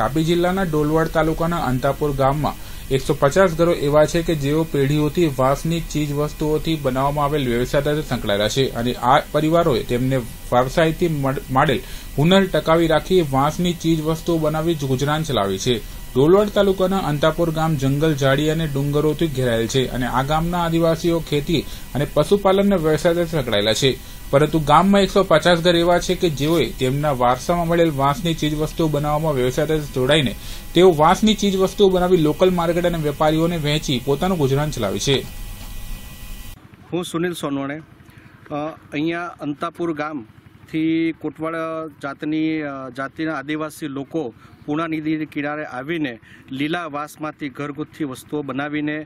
તાપી જિલ્લાના ડોલવાડ તાલુકાના અંતાપુર ગામમાં એકસો પચાસ ઘરો એવા છે કે જેઓ પેઢીઓથી વાંસની ચીજ વસ્તુઓથી બનાવવામાં આવેલ વ્યવસાય સાથે સંકળાયેલા છે અને આ પરિવારોએ તેમને વ્યવસાયથી માડેલ હુનર ટકાવી રાખી વાંસની ચીજ વસ્તુઓ બનાવી ગુજરાન ચલાવી છે ડોલવાડ તાલુકાના અંતાપુર ગામ જંગલ ઝાડી અને ડુંગરોથી ઘેરાયેલ છે અને આ ગામના આદિવાસીઓ ખેતી અને પશુપાલનના વ્યવસાય સાથે સંકળાયેલા છે પરંતુ ગામમાં એકસો પચાસ ઘર એવા છે કે જેઓએ તેમના વારસામાં મળેલ વાંસની ચીજવસ્તુઓ બનાવવામાં વ્યવસાય સાથે જોડાઈને તેઓ વાંસની ચીજવસ્તુઓ બનાવી લોકલ માર્કેટ અને વેપારીઓને વહેંચી પોતાનું ગુજરાન ચલાવે છે હું સુનિલ સોનવણે અહીંયા અંતાપુર ગામથી કોટવાડા જાતની જાતિના આદિવાસી લોકો પૂર્ણા નદી કિનારે આવીને લીલા વાસમાંથી ઘરગુથ્થી વસ્તુઓ બનાવીને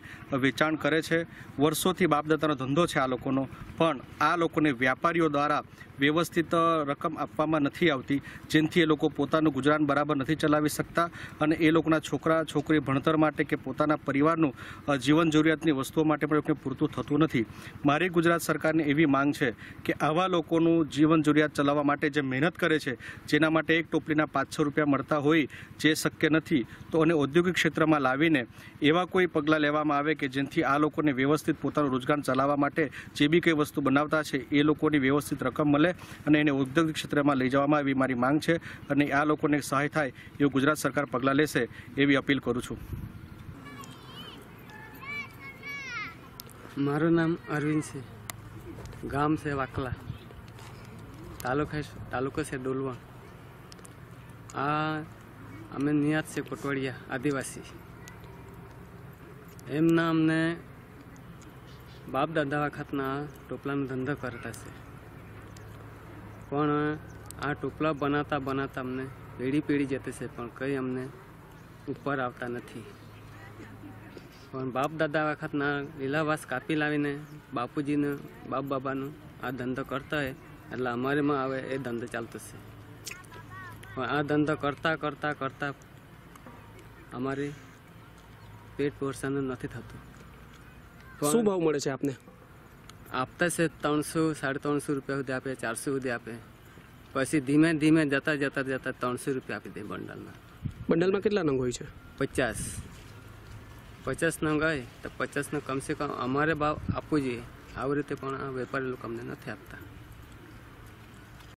વેચાણ કરે છે વર્ષોથી બાપદાતાનો ધંધો છે આ લોકોનો પણ આ લોકોને વ્યાપારીઓ દ્વારા વ્યવસ્થિત રકમ આપવામાં નથી આવતી જેનાથી એ લોકો પોતાનું ગુજરાન બરાબર નથી ચલાવી શકતા અને એ લોકોના છોકરા છોકરી ભણતર માટે કે પોતાના પરિવારનું જીવન જરૂરિયાતની વસ્તુઓ માટે પણ એમને પૂરતું થતું નથી મારી ગુજરાત સરકારની એવી માંગ છે કે આવા લોકોનું જીવન જરૂરિયાત ચલાવવા માટે જે મહેનત કરે છે જેના માટે એક ટોપલીના પાંચસો રૂપિયા મળતા હોય કરી જે શક્ય નથી તો અને ઔદ્યોગિક ક્ષેત્રમાં લાવીને એવા કોઈ પગલાં લેવામાં આવે કે જેથી આ લોકોને વ્યવસ્થિત પોતાનું રોજગાર ચલાવવા માટે જે બી કંઈ વસ્તુ બનાવતા છે એ લોકોની વ્યવસ્થિત રકમ મળે અને એને ઔદ્યોગિક ક્ષેત્રમાં લઈ જવામાં આવી મારી માંગ છે અને આ લોકોને સહાય થાય એવું ગુજરાત સરકાર પગલાં લેશે એવી અપીલ કરું છું મારું નામ અરવિંદ છે ગામ છે વાકલા તાલુકા તાલુકો છે ડોલવા આ અમે નિયાત છે કોટવાડિયા આદિવાસી એમના અમને બાપ દાદા વખતના ટોપલાનો ધંધો કરતા છે પણ આ ટોપલા બનાવતા બનાવતા અમને પેઢી પેઢી જતી છે પણ કંઈ અમને ઉપર આવતા નથી પણ બાપ દાદા વખતના લીલાવાસ કાપી લાવીને બાપુજીનું બાપ બાબાનું આ ધંધો કરતા હોય એટલે અમારેમાં આવે એ ધંધો ચાલતો છે આ ધંધો કરતાં કરતાં કરતાં અમારી પેટ પોષણ નથી થતું શું ભાવ મળે છે આપને આપતા છે ત્રણસો સાડી ત્રણસો રૂપિયા સુધી આપે ચારસો સુધી આપે પછી ધીમે ધીમે જતા જતા જતા ત્રણસો રૂપિયા આપી દે બંડલમાં બંડલમાં કેટલા નંગ હોય છે પચાસ પચાસ નંગ હોય તો પચાસનો કમસે કમ અમારે ભાવ આપવું જોઈએ આવી રીતે પણ આ વેપારી લોકો અમને નથી આપતા